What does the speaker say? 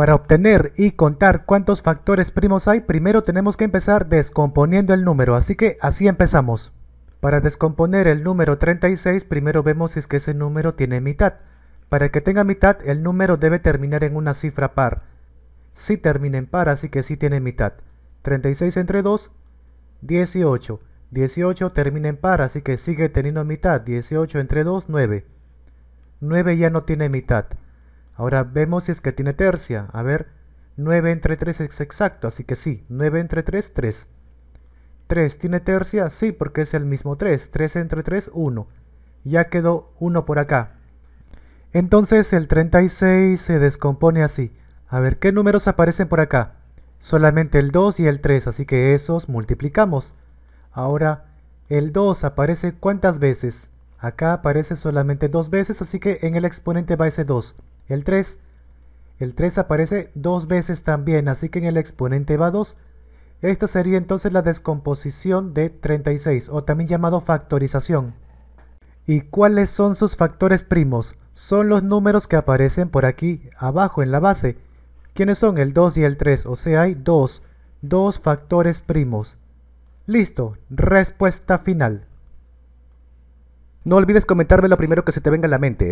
Para obtener y contar cuántos factores primos hay, primero tenemos que empezar descomponiendo el número, así que así empezamos. Para descomponer el número 36, primero vemos si es que ese número tiene mitad. Para que tenga mitad, el número debe terminar en una cifra par. Si sí termina en par, así que sí tiene mitad. 36 entre 2, 18. 18 termina en par, así que sigue teniendo mitad. 18 entre 2, 9. 9 ya no tiene mitad. Ahora vemos si es que tiene tercia. A ver, 9 entre 3 es exacto, así que sí, 9 entre 3, 3. 3 tiene tercia, sí, porque es el mismo 3. 3 entre 3, 1. Ya quedó 1 por acá. Entonces el 36 se descompone así. A ver, ¿qué números aparecen por acá? Solamente el 2 y el 3, así que esos multiplicamos. Ahora, el 2 aparece ¿cuántas veces? Acá aparece solamente dos veces, así que en el exponente va ese 2. El 3. El 3 aparece dos veces también, así que en el exponente va 2. Esta sería entonces la descomposición de 36, o también llamado factorización. ¿Y cuáles son sus factores primos? Son los números que aparecen por aquí, abajo en la base. ¿Quiénes son? El 2 y el 3, o sea, hay 2, dos factores primos. Listo, respuesta final. No olvides comentarme lo primero que se te venga a la mente.